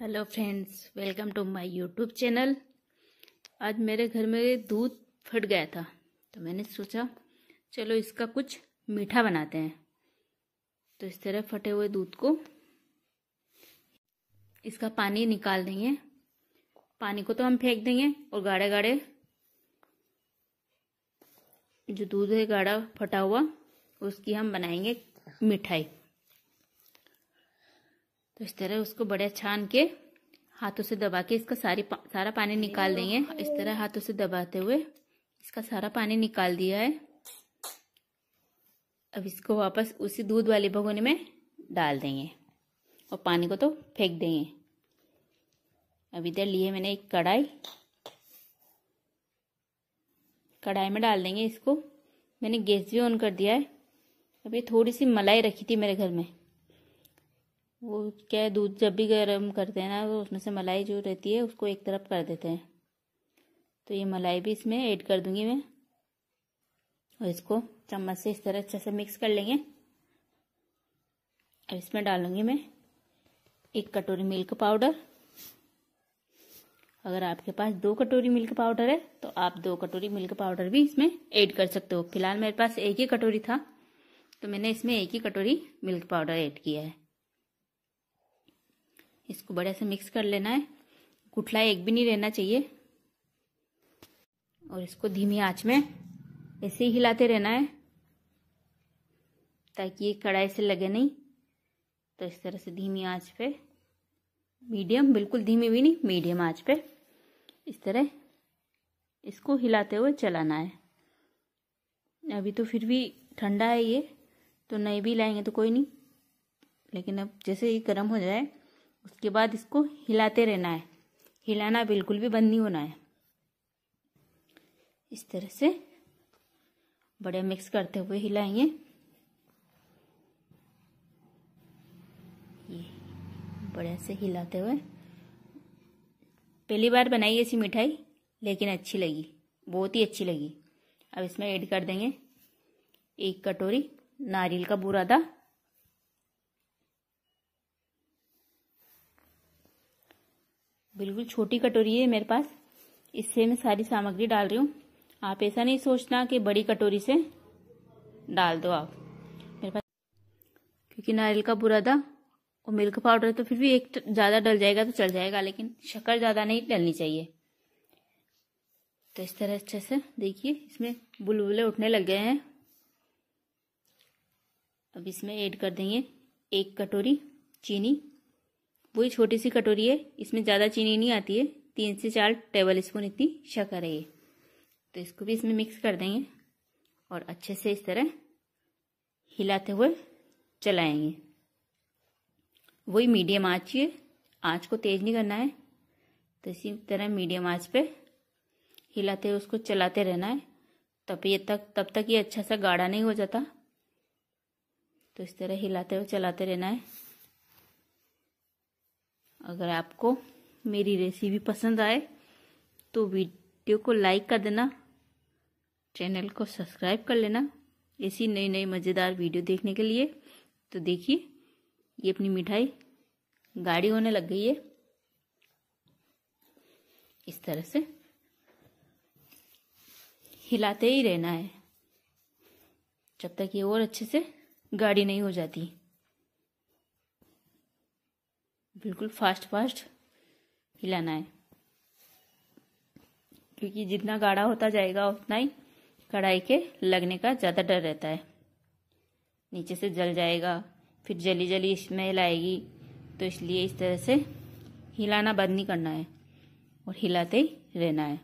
hello friends welcome to my YouTube channel आज मेरे घर में दूध फट गया था तो मैंने सोचा चलो इसका कुछ मीठा बनाते हैं तो इस तरह फटे हुए दूध को इसका पानी निकाल देंगे पानी को तो हम फेंक देंगे और गाढ़े गाढ़े जो दूध है गाढ़ा फटा हुआ उसकी हम बनाएंगे मिठाई तो इस तरह उसको बड़े छान अच्छा के हाथों से दबा के इसका सारी पा, सारा पानी निकाल देंगे इस तरह हाथों से दबाते हुए इसका सारा पानी निकाल दिया है अब इसको वापस उसी दूध वाले भगोने में डाल देंगे और पानी को तो फेंक देंगे अब इधर लिए मैंने एक कढ़ाई कढ़ाई में डाल देंगे इसको मैंने गैस भी ऑन कर दिया है अभी थोड़ी सी मलाई रखी थी मेरे घर में वो क्या है दूध जब भी गर्म करते हैं ना तो उसमें से मलाई जो रहती है उसको एक तरफ कर देते हैं तो ये मलाई भी इसमें ऐड कर दूंगी मैं और इसको चम्मच से इस तरह अच्छे से मिक्स कर लेंगे और इसमें डालूंगी मैं एक कटोरी मिल्क पाउडर अगर आपके पास दो कटोरी मिल्क पाउडर है तो आप दो कटोरी मिल्क पाउडर भी इसमें ऐड कर सकते हो फिलहाल मेरे पास एक ही कटोरी था तो मैंने इसमें एक ही कटोरी मिल्क पाउडर ऐड किया है इसको बढ़िया से मिक्स कर लेना है गुठला एक भी नहीं रहना चाहिए और इसको धीमी आंच में ऐसे ही हिलाते रहना है ताकि ये कढ़ाई से लगे नहीं तो इस तरह से धीमी आंच पे मीडियम बिल्कुल धीमी भी नहीं मीडियम आंच पे इस तरह इसको हिलाते हुए चलाना है अभी तो फिर भी ठंडा है ये तो नहीं भी लाएंगे तो कोई नहीं लेकिन अब जैसे ये गर्म हो जाए उसके बाद इसको हिलाते रहना है हिलाना बिल्कुल भी बंद नहीं होना है इस तरह से बड़े मिक्स करते हुए हिलाएंगे ये बढ़िया से हिलाते हुए पहली बार बनाई ऐसी मिठाई लेकिन अच्छी लगी बहुत ही अच्छी लगी अब इसमें ऐड कर देंगे एक कटोरी नारियल का बुरादा बिल्कुल छोटी कटोरी है मेरे पास इससे मैं सारी सामग्री डाल रही हूँ आप ऐसा नहीं सोचना कि बड़ी कटोरी से डाल दो आप मेरे पास क्योंकि नारियल का बुरादा और मिल्क पाउडर तो फिर भी एक तो ज़्यादा डल जाएगा तो चल जाएगा लेकिन शक्कर ज़्यादा नहीं डलनी चाहिए तो इस तरह अच्छे से देखिए इसमें बुलबुले उठने लग गए हैं अब इसमें ऐड कर देंगे एक कटोरी चीनी वही छोटी सी कटोरी है इसमें ज़्यादा चीनी नहीं आती है तीन से चार टेबल स्पून इतनी शक्कर है ये तो इसको भी इसमें मिक्स कर देंगे और अच्छे से इस तरह हिलाते हुए चलाएंगे वही मीडियम आँच ही आँच को तेज नहीं करना है तो इसी तरह मीडियम आँच पे हिलाते हुए उसको चलाते रहना है तब ये तक तब तक ये अच्छा सा गाढ़ा नहीं हो जाता तो इस तरह हिलाते हुए चलाते रहना है अगर आपको मेरी रेसिपी पसंद आए तो वीडियो को लाइक कर देना चैनल को सब्सक्राइब कर लेना ऐसी नई नई मज़ेदार वीडियो देखने के लिए तो देखिए ये अपनी मिठाई गाढ़ी होने लग गई है इस तरह से हिलाते ही रहना है जब तक ये और अच्छे से गाढ़ी नहीं हो जाती बिल्कुल फास्ट फास्ट हिलाना है क्योंकि जितना गाढ़ा होता जाएगा उतना ही कढ़ाई के लगने का ज़्यादा डर रहता है नीचे से जल जाएगा फिर जली जली स्मेल आएगी तो इसलिए इस तरह से हिलाना बंद नहीं करना है और हिलाते ही रहना है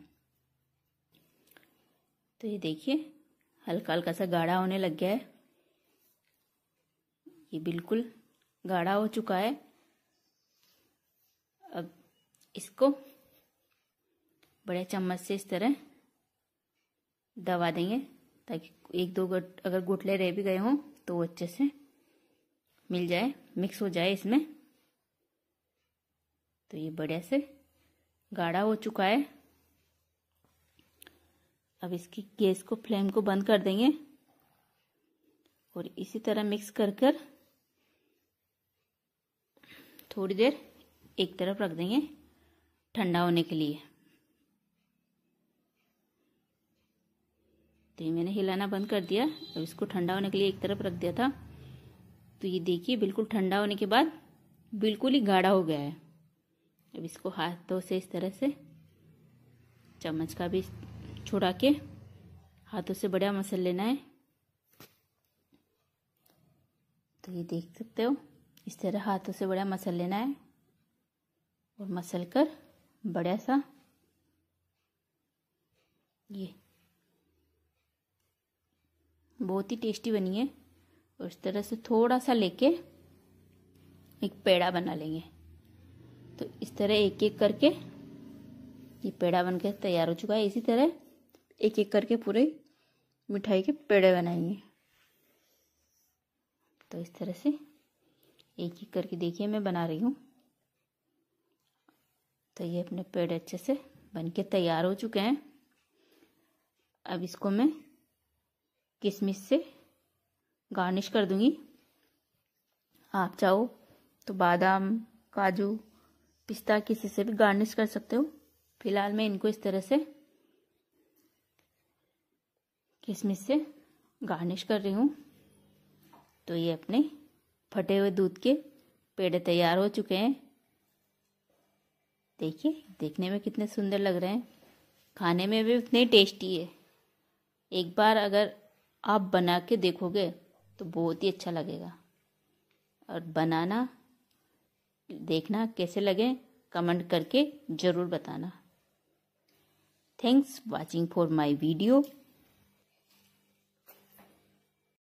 तो ये देखिए हल्का हल्का सा गाढ़ा होने लग गया है ये बिल्कुल गाढ़ा हो चुका है इसको बड़े चम्मच से इस तरह दबा देंगे ताकि एक दो अगर गुटले रह भी गए हों तो वो अच्छे से मिल जाए मिक्स हो जाए इसमें तो ये बढ़िया से गाढ़ा हो चुका है अब इसकी गैस को फ्लेम को बंद कर देंगे और इसी तरह मिक्स कर कर थोड़ी देर एक तरफ रख देंगे ठंडा होने के लिए तो ये मैंने हिलाना बंद कर दिया अब इसको ठंडा होने के लिए एक तरफ रख दिया था तो ये देखिए बिल्कुल ठंडा होने के बाद बिल्कुल ही गाढ़ा हो गया है अब इसको हाथों से इस तरह से चम्मच का भी छुड़ा के हाथों से बढ़िया मसल लेना है तो ये देख सकते हो इस तरह हाथों से बढ़िया मसल लेना है और मसल कर बड़ा सा ये बहुत ही टेस्टी बनी है और इस तरह से थोड़ा सा लेके एक पेड़ा बना लेंगे तो इस तरह एक एक करके ये पेड़ा बनके तैयार हो चुका है इसी तरह एक एक करके पूरे मिठाई के पेड़े बनाएंगे तो इस तरह से एक एक करके देखिए मैं बना रही हूँ तो ये अपने पेड़ अच्छे से बन के तैयार हो चुके हैं अब इसको मैं किशमिश से गार्निश कर दूंगी आप चाहो तो बादाम काजू पिस्ता किसी से भी गार्निश कर सकते हो फिलहाल मैं इनको इस तरह से किशमिश से गार्निश कर रही हूँ तो ये अपने फटे हुए दूध के पेड़ तैयार हो चुके हैं देखिए देखने में कितने सुंदर लग रहे हैं खाने में भी उतने टेस्टी है एक बार अगर आप बना के देखोगे तो बहुत ही अच्छा लगेगा और बनाना देखना कैसे लगे कमेंट करके ज़रूर बताना thanks watching for my video